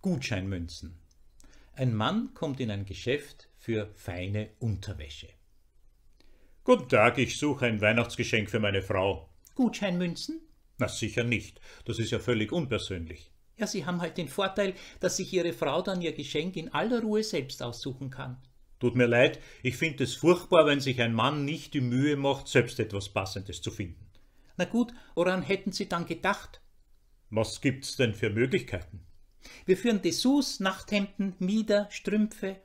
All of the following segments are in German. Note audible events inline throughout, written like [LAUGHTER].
Gutscheinmünzen. Ein Mann kommt in ein Geschäft für feine Unterwäsche. Guten Tag, ich suche ein Weihnachtsgeschenk für meine Frau. Gutscheinmünzen? Na sicher nicht, das ist ja völlig unpersönlich. Ja, Sie haben halt den Vorteil, dass sich Ihre Frau dann ihr Geschenk in aller Ruhe selbst aussuchen kann. Tut mir leid, ich finde es furchtbar, wenn sich ein Mann nicht die Mühe macht, selbst etwas Passendes zu finden. Na gut, woran hätten Sie dann gedacht? Was gibt's denn für Möglichkeiten? Wir führen Dessous, Nachthemden, Mieder, Strümpfe.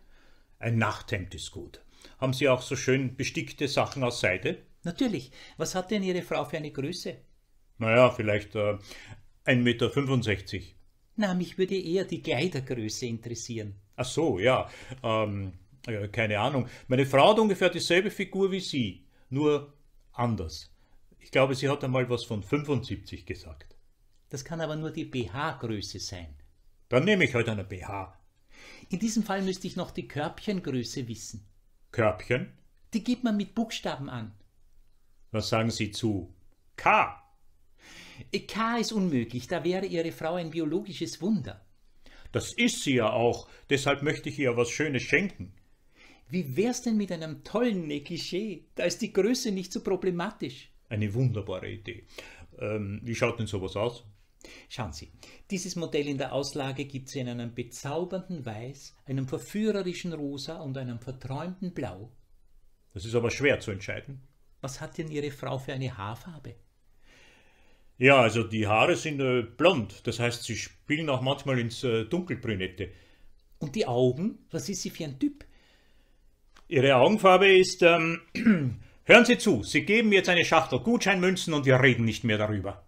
Ein Nachthemd ist gut. Haben Sie auch so schön bestickte Sachen aus Seide? Natürlich. Was hat denn Ihre Frau für eine Größe? Naja, vielleicht äh, 1,65 Meter. Na, mich würde eher die Kleidergröße interessieren. Ach so, ja. Ähm, äh, keine Ahnung. Meine Frau hat ungefähr dieselbe Figur wie Sie, nur anders. Ich glaube, sie hat einmal was von 75 gesagt. Das kann aber nur die BH-Größe sein. Dann nehme ich heute halt eine BH. In diesem Fall müsste ich noch die Körbchengröße wissen. Körbchen? Die gibt man mit Buchstaben an. Was sagen Sie zu K? K ist unmöglich, da wäre Ihre Frau ein biologisches Wunder. Das ist sie ja auch, deshalb möchte ich ihr was Schönes schenken. Wie wär's denn mit einem tollen Negligé? Da ist die Größe nicht so problematisch. Eine wunderbare Idee. Ähm, wie schaut denn sowas aus? Schauen Sie, dieses Modell in der Auslage gibt es in einem bezaubernden Weiß, einem verführerischen Rosa und einem verträumten Blau. Das ist aber schwer zu entscheiden. Was hat denn Ihre Frau für eine Haarfarbe? Ja, also die Haare sind äh, blond, das heißt, sie spielen auch manchmal ins äh, Dunkelbrünette. Und die Augen? Was ist sie für ein Typ? Ihre Augenfarbe ist. Ähm, [CLEARS THROAT] hören Sie zu, Sie geben mir jetzt eine Schachtel Gutscheinmünzen und wir reden nicht mehr darüber.